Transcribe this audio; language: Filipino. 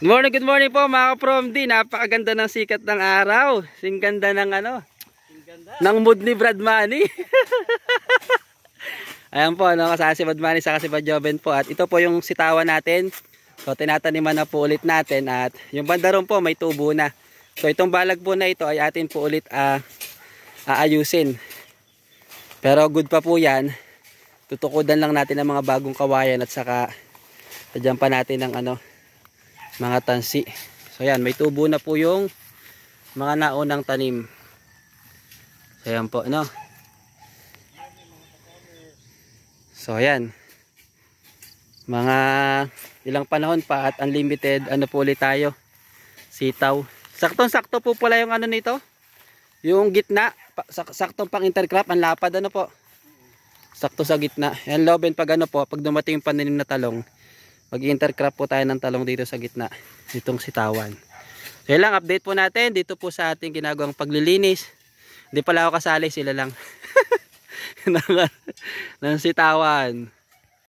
Good morning, good morning po mga ka-prom D. Napakaganda ng sikat ng araw. Singganda ng ano? Singganda. Ng mood ni Brad Manny. Ayan po, ano, kasama si Brad Manny, saka si Brad Joven po. At ito po yung sitawa natin. So, tinataniman na po ulit natin. At yung bandaron po, may tubo na. So, itong balag po na ito ay atin po ulit uh, aayusin. Pero good pa po yan. Tutukodan lang natin ng mga bagong kawayan at saka sadyan pa natin ng ano, mga tansi. So ayan, may tubo na po yung mga naunang tanim. So ayan po, no? So ayan. Mga ilang panahon pa at unlimited ano po ulit tayo. Sitaw. Saktong-sakto po pala yung ano nito. Yung gitna. Saktong pang intercrop. Ang lapad ano po. Sakto sa gitna. Ayan loben pag ano po. Pag dumating yung pananim na talong mag-intercrop po tayo ng talong dito sa gitna nitong sitawan so lang update po natin dito po sa ating ginagawang paglilinis hindi pala ako kasali sila lang ng, ng sitawan